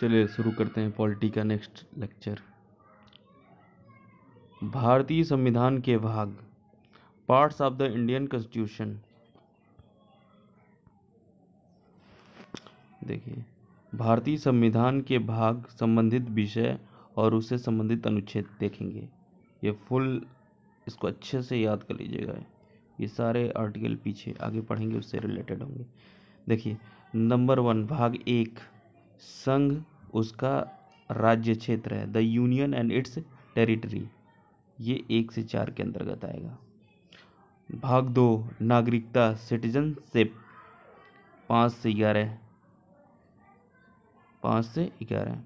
चलिए शुरू करते हैं पॉलिटी का नेक्स्ट लेक्चर भारतीय संविधान के भाग parts of the Indian constitution देखिए भारतीय संविधान के भाग संबंधित विषय और उससे संबंधित अनुच्छेद देखेंगे ये फुल इसको अच्छे से याद कर लीजिएगा ये सारे आर्टिकल पीछे आगे पढ़ेंगे उससे रिलेटेड होंगे देखिए नंबर वन भाग एक संघ उसका राज्य क्षेत्र है the union and its territory ये एक से चार के अंतर्गत आएगा भाग दो नागरिकता सिटीजनशिप पाँच से ग्यारह पाँच से ग्यारह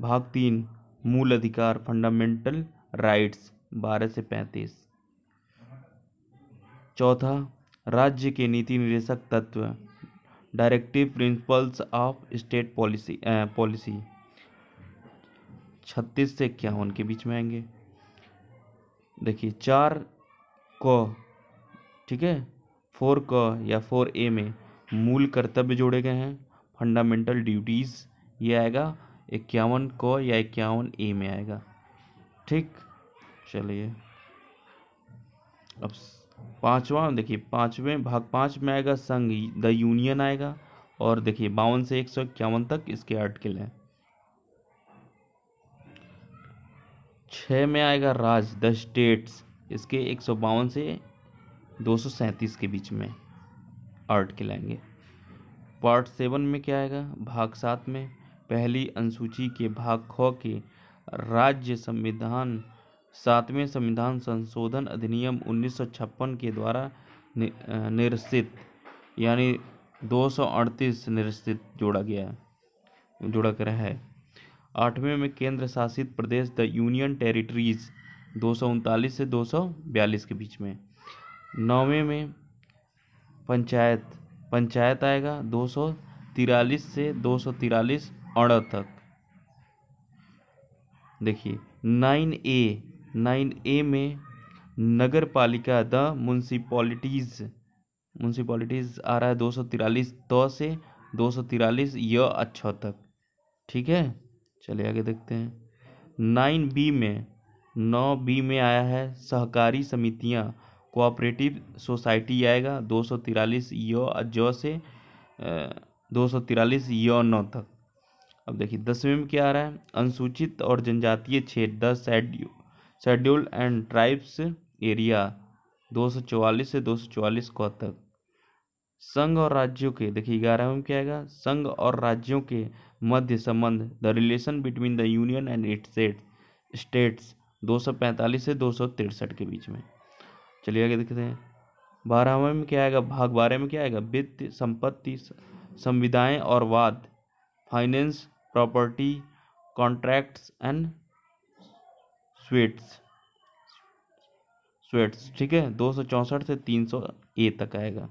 भाग तीन मूल अधिकार फंडामेंटल राइट्स बारह से पैंतीस चौथा राज्य के नीति निदेशक तत्व directive principles of state policy policy छत्तीस से इक्यावन के बीच में आएंगे देखिए चार क ठीक है फोर क या फोर ए में मूल कर्तव्य जोड़े गए हैं फंडामेंटल ड्यूटीज़ ये आएगा इक्यावन क या इक्यावन ए में आएगा ठीक चलिए अब पाँचवा देखिए पाँचवें भाग पाँच में आएगा संघ द यूनियन आएगा और देखिए बावन से एक सौ इक्यावन तक इसके आर्टिकल हैं छ में आएगा राज द स्टेट्स इसके एक सौ बावन से दो सौ सैंतीस के बीच में आर्टिकल आएंगे पार्ट सेवन में क्या आएगा भाग सात में पहली अनुसूची के भाग ख के राज्य संविधान सातवें संविधान संशोधन अधिनियम 1956 के द्वारा नि, निरसित यानी 238 निरसित जोड़ा गया जोड़ा गया है आठवें में केंद्र शासित प्रदेश द यूनियन टेरिटरीज दो से बयालीस के बीच में नौवें में पंचायत पंचायत आएगा दो से दो सौ तक देखिए नाइन ए नाइन ए में नगर पालिका द म्यूनसिपॉलिटीज़ म्यूनसिपॉलिटीज़ आ रहा है दो सौ तिरालीस त से दो सौ तिरालीस य अच्छा तक ठीक है चलिए आगे देखते हैं नाइन बी में नौ बी में आया है सहकारी समितियां कोऑपरेटिव सोसाइटी आएगा दो सौ तिरालीस य ज से दो सौ तिरालीस य नौ तक अब देखिए दसवें में क्या आ रहा है अनुसूचित और जनजातीय क्षेत्र द शेड्यू शेड्यूल एंड ट्राइब्स एरिया चौवालीस से दो 244 को तक संघ और राज्यों के देखिए ग्यारह में क्या आएगा संघ और राज्यों के मध्य संबंध the relation between the union and it set states 245 से दो के बीच में चलिए आगे देखते हैं बारहवें में क्या आएगा भाग बारह में क्या आएगा वित्त संपत्ति संविधाएँ और वाद finance property contracts and suits suits ठीक है दो सौ चौंसठ से तीन सौ ए तक आएगा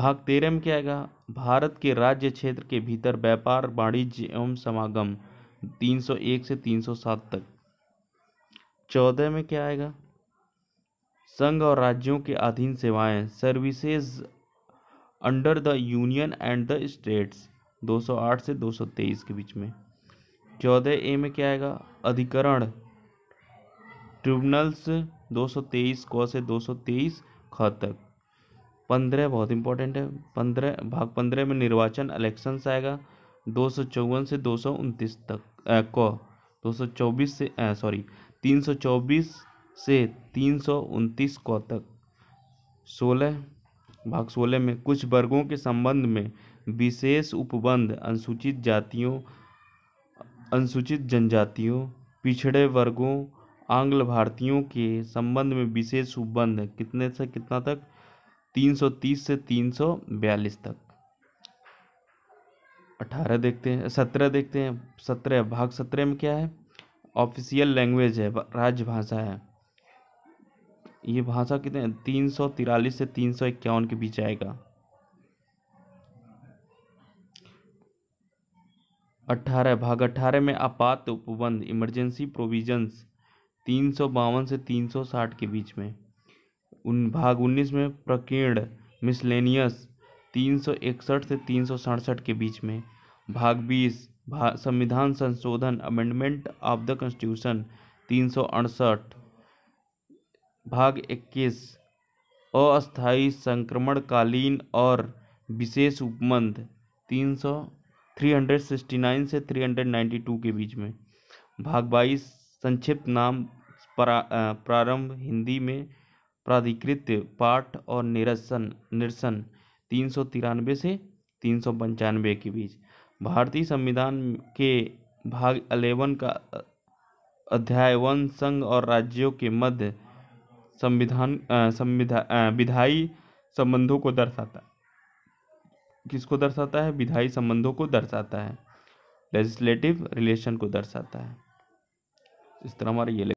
भाग तेरह में क्या आएगा भारत के राज्य क्षेत्र के भीतर व्यापार वाणिज्य एवं समागम 301 से 307 तक चौदह में क्या आएगा संघ और राज्यों के अधीन सेवाएं services under the union and the states 208 से 223 के बीच में चौदह ए में क्या आएगा अधिकरण ट्रिब्यूनल्स 223 क से 223 ख तक पंद्रह बहुत इंपॉर्टेंट है पंद्रह भाग पंद्रह में निर्वाचन इलेक्शन आएगा दो सौ चौवन से दो सौ उनतीस तक क दो सौ चौबीस से सॉरी तीन सौ चौबीस से तीन सौ उनतीस क तक सोलह भाग सोलह में कुछ वर्गों के संबंध में विशेष उपबंध अनुसूचित जातियों अनुसूचित जनजातियों पिछड़े वर्गों आंग्ल भारतीयों के संबंध में विशेष सुबंध कितने से कितना तक तीन सौ तीस से तीन सौ बयालीस तक अठारह देखते हैं सत्रह देखते हैं सत्रह भाग सत्रह में क्या है ऑफिशियल लैंग्वेज है राजभाषा है ये भाषा कितने तीन सौ तिरालीस से तीन सौ इक्यावन के बीच आएगा अट्ठारह भाग अट्ठारह में आपात उपबंध इमरजेंसी प्रोविजंस तीन सौ बावन से तीन सौ साठ के बीच में उन भाग उन्नीस में प्रकीर्ण मिसलेनियस तीन सौ इकसठ से तीन सौ सड़सठ के बीच में भाग बीस भा, संविधान संशोधन अमेंडमेंट ऑफ द कॉन्स्टिट्यूशन तीन सौ अड़सठ भाग इक्कीस अस्थायी संक्रमणकालीन और विशेष उपबंध तीन सौ 369 से 392 के बीच में भाग बाईस संक्षिप्त नाम प्रारंभ हिंदी में प्राधिकृत पाठ और निरसन निरसन तीन सौ तिरानवे से तीन सौ पंचानवे के बीच भारतीय संविधान के भाग अलेवन का अध्याय वन संघ और राज्यों के मध्य संविधान संविधा विधायी संबंधों को दर्शाता किसको दर्शाता है विधायी संबंधों को दर्शाता है लेजिस्लेटिव रिलेशन को दर्शाता है इस तरह हमारा ये